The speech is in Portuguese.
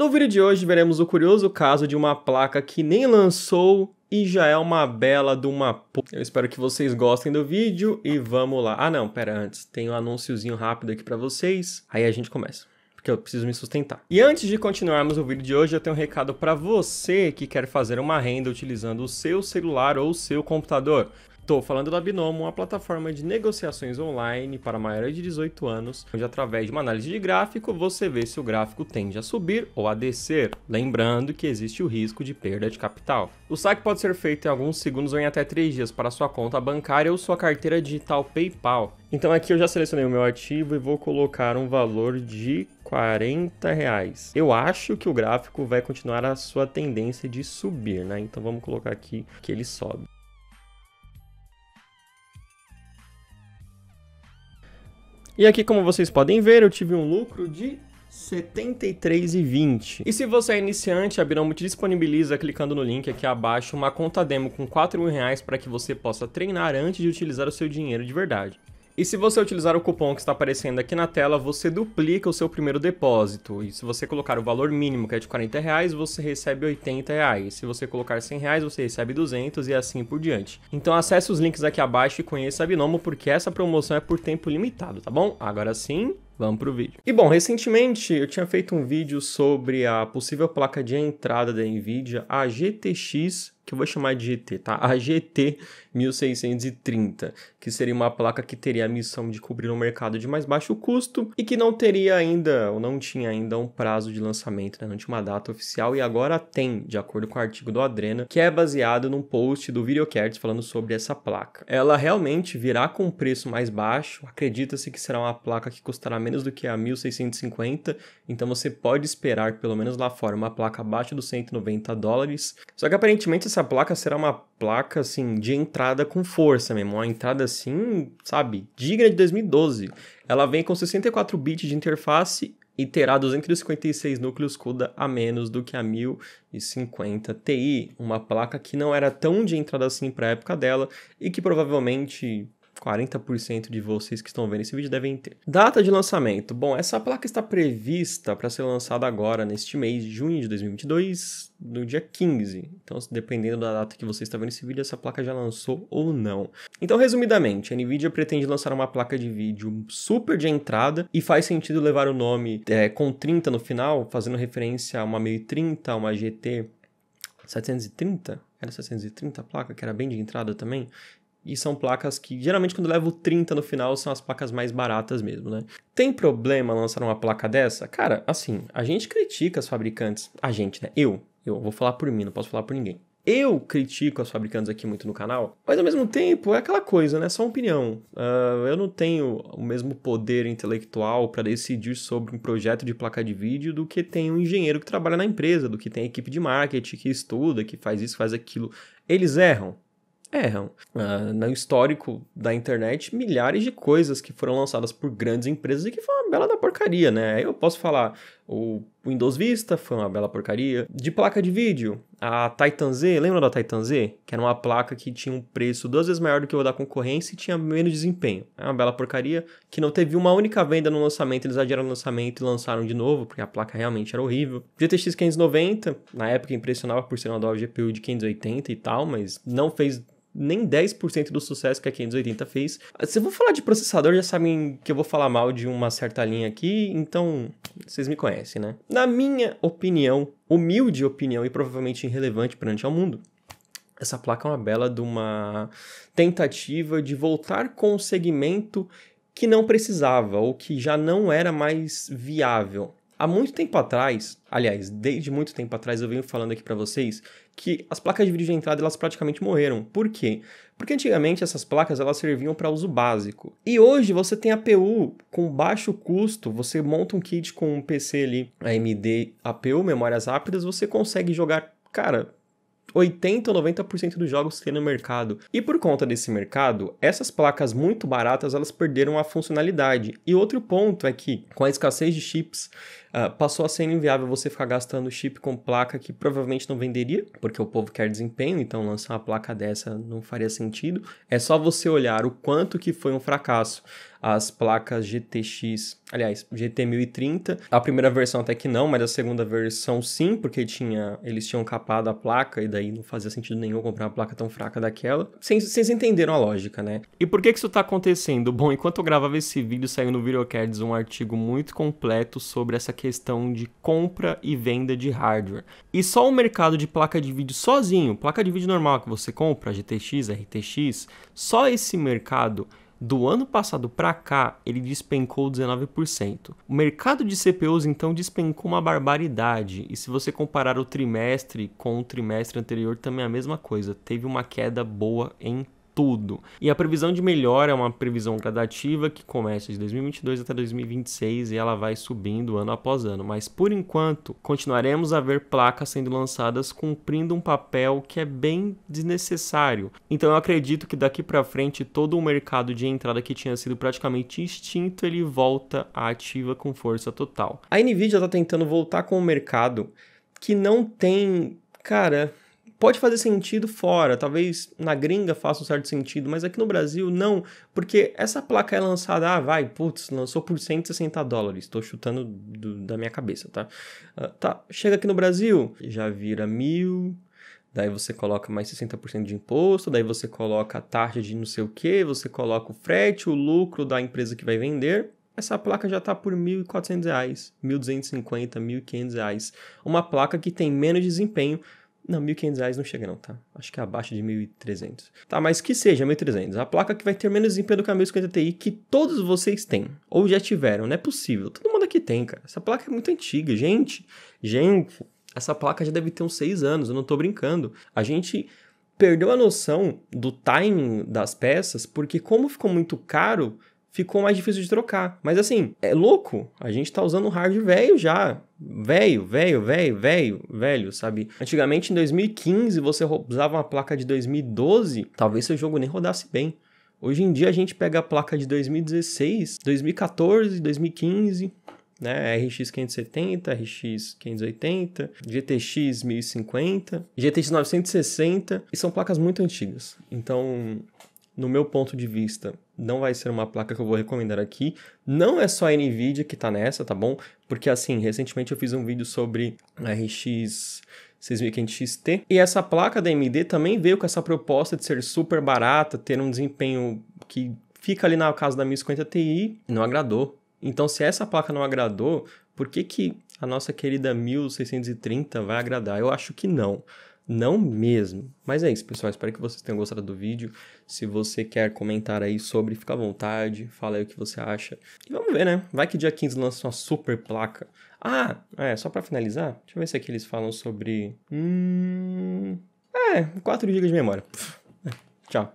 No vídeo de hoje veremos o curioso caso de uma placa que nem lançou e já é uma bela de uma p... Eu espero que vocês gostem do vídeo e vamos lá. Ah não, pera, antes, tem um anúnciozinho rápido aqui para vocês, aí a gente começa porque eu preciso me sustentar. E antes de continuarmos o vídeo de hoje, eu tenho um recado para você que quer fazer uma renda utilizando o seu celular ou o seu computador. Estou falando da Binomo, uma plataforma de negociações online para maiores de 18 anos, onde através de uma análise de gráfico você vê se o gráfico tende a subir ou a descer, lembrando que existe o risco de perda de capital. O saque pode ser feito em alguns segundos ou em até 3 dias para sua conta bancária ou sua carteira digital PayPal. Então aqui eu já selecionei o meu ativo e vou colocar um valor de 40 reais. Eu acho que o gráfico vai continuar a sua tendência de subir, né? Então vamos colocar aqui que ele sobe. E aqui, como vocês podem ver, eu tive um lucro de 73,20. E se você é iniciante, a Binomo te disponibiliza, clicando no link aqui abaixo, uma conta demo com 4 mil reais para que você possa treinar antes de utilizar o seu dinheiro de verdade. E se você utilizar o cupom que está aparecendo aqui na tela, você duplica o seu primeiro depósito. E se você colocar o valor mínimo, que é de 40 reais, você recebe 80 reais. Se você colocar 100 reais, você recebe 200 e assim por diante. Então acesse os links aqui abaixo e conheça a Binomo, porque essa promoção é por tempo limitado, tá bom? Agora sim, Vamos pro vídeo. E bom, recentemente eu tinha feito um vídeo sobre a possível placa de entrada da Nvidia, a GTX, que eu vou chamar de GT, tá? A GT 1630, que seria uma placa que teria a missão de cobrir um mercado de mais baixo custo e que não teria ainda, ou não tinha ainda um prazo de lançamento, né? Não tinha uma data oficial e agora tem, de acordo com o artigo do Adrena, que é baseado num post do VideoCards falando sobre essa placa. Ela realmente virá com um preço mais baixo, acredita-se que será uma placa que custará menos menos do que a 1650, então você pode esperar, pelo menos lá fora, uma placa abaixo dos 190 dólares. Só que aparentemente essa placa será uma placa assim de entrada com força mesmo, uma entrada assim, sabe, digna de 2012. Ela vem com 64 bits de interface e terá 256 núcleos CUDA a menos do que a 1050 Ti, uma placa que não era tão de entrada assim para a época dela e que provavelmente 40% de vocês que estão vendo esse vídeo devem ter. Data de lançamento. Bom, essa placa está prevista para ser lançada agora, neste mês de junho de 2022, no dia 15. Então, dependendo da data que você está vendo esse vídeo, essa placa já lançou ou não. Então, resumidamente, a NVIDIA pretende lançar uma placa de vídeo super de entrada e faz sentido levar o nome é, com 30 no final, fazendo referência a uma 1030, uma GT 730? Era 730 a placa, que era bem de entrada também. E são placas que, geralmente, quando levo 30 no final, são as placas mais baratas mesmo, né? Tem problema lançar uma placa dessa? Cara, assim, a gente critica as fabricantes. A gente, né? Eu. Eu vou falar por mim, não posso falar por ninguém. Eu critico as fabricantes aqui muito no canal, mas ao mesmo tempo é aquela coisa, né? Só opinião. Uh, eu não tenho o mesmo poder intelectual para decidir sobre um projeto de placa de vídeo do que tem um engenheiro que trabalha na empresa, do que tem a equipe de marketing que estuda, que faz isso, faz aquilo. Eles erram? erram. Uh, no histórico da internet, milhares de coisas que foram lançadas por grandes empresas e que foi uma bela da porcaria, né? Aí eu posso falar, o Windows Vista foi uma bela porcaria. De placa de vídeo, a Titan Z, lembra da Titan Z? Que era uma placa que tinha um preço duas vezes maior do que o da concorrência e tinha menos desempenho. É uma bela porcaria que não teve uma única venda no lançamento, eles adiaram o lançamento e lançaram de novo, porque a placa realmente era horrível. GTX 590, na época impressionava por ser uma Dove GPU de 580 e tal, mas não fez nem 10% do sucesso que a 580 fez. Se eu vou falar de processador, já sabem que eu vou falar mal de uma certa linha aqui, então vocês me conhecem, né? Na minha opinião, humilde opinião e provavelmente irrelevante perante ao mundo, essa placa é uma bela de uma tentativa de voltar com o um segmento que não precisava ou que já não era mais viável. Há muito tempo atrás, aliás, desde muito tempo atrás eu venho falando aqui para vocês que as placas de vídeo de entrada elas praticamente morreram. Por quê? Porque antigamente essas placas elas serviam para uso básico. E hoje você tem APU com baixo custo, você monta um kit com um PC ali, AMD, APU, memórias rápidas, você consegue jogar, cara, 80 ou 90% dos jogos que tem no mercado. E por conta desse mercado, essas placas muito baratas, elas perderam a funcionalidade. E outro ponto é que com a escassez de chips, uh, passou a ser inviável você ficar gastando chip com placa que provavelmente não venderia, porque o povo quer desempenho, então lançar uma placa dessa não faria sentido. É só você olhar o quanto que foi um fracasso as placas GTX, aliás, GT 1030. A primeira versão até que não, mas a segunda versão sim, porque tinha, eles tinham capado a placa e daí não fazia sentido nenhum comprar uma placa tão fraca daquela. Vocês entenderam a lógica, né? E por que que isso tá acontecendo? Bom, enquanto eu gravava esse vídeo, saiu no Videocards um artigo muito completo sobre essa questão de compra e venda de hardware. E só o mercado de placa de vídeo sozinho, placa de vídeo normal que você compra, GTX, RTX, só esse mercado do ano passado para cá, ele despencou 19%. O mercado de CPUs então despencou uma barbaridade, e se você comparar o trimestre com o trimestre anterior, também é a mesma coisa, teve uma queda boa em tudo. E a previsão de melhora é uma previsão gradativa que começa de 2022 até 2026 e ela vai subindo ano após ano. Mas por enquanto, continuaremos a ver placas sendo lançadas cumprindo um papel que é bem desnecessário. Então eu acredito que daqui para frente todo o mercado de entrada que tinha sido praticamente extinto, ele volta à ativa com força total. A Nvidia está tentando voltar com o um mercado que não tem, cara, pode fazer sentido fora, talvez na gringa faça um certo sentido, mas aqui no Brasil não, porque essa placa é lançada, ah, vai, putz, lançou por 160 dólares, estou chutando do, da minha cabeça, tá? Uh, tá, chega aqui no Brasil, já vira mil, daí você coloca mais 60% de imposto, daí você coloca a taxa de não sei o que, você coloca o frete, o lucro da empresa que vai vender. Essa placa já está por R$ 1.400, R$ 1.250, R$ 1.500. Uma placa que tem menos desempenho, não, 1.500 reais não chega não, tá? Acho que é abaixo de 1.300. Tá, mas que seja 1.300. A placa que vai ter menos desempenho do que a 1050 Ti, que todos vocês têm. Ou já tiveram, não é possível. Todo mundo aqui tem, cara. Essa placa é muito antiga, gente. Gente, essa placa já deve ter uns 6 anos, eu não tô brincando. A gente perdeu a noção do timing das peças, porque como ficou muito caro, ficou mais difícil de trocar. Mas assim, é louco. A gente tá usando hardware velho já. Velho, velho, velho, velho, velho, sabe? Antigamente, em 2015, você usava uma placa de 2012, talvez seu jogo nem rodasse bem. Hoje em dia a gente pega a placa de 2016, 2014, 2015, né? RX 570, RX 580, GTX 1050, GTX 960, e são placas muito antigas. Então, no meu ponto de vista, não vai ser uma placa que eu vou recomendar aqui. Não é só a NVIDIA que tá nessa, tá bom? Porque assim, recentemente eu fiz um vídeo sobre a RX 6500XT. E essa placa da AMD também veio com essa proposta de ser super barata, ter um desempenho que fica ali na casa da 1050 Ti, não agradou. Então, se essa placa não agradou, por que, que a nossa querida 1630 vai agradar? Eu acho que não. Não mesmo. Mas é isso, pessoal. Espero que vocês tenham gostado do vídeo. Se você quer comentar aí sobre, fica à vontade. Fala aí o que você acha. E vamos ver, né? Vai que dia 15 lança uma super placa. Ah, é, só para finalizar, deixa eu ver se aqui eles falam sobre. Hum. É, 4 GB de memória. Pff, é, tchau.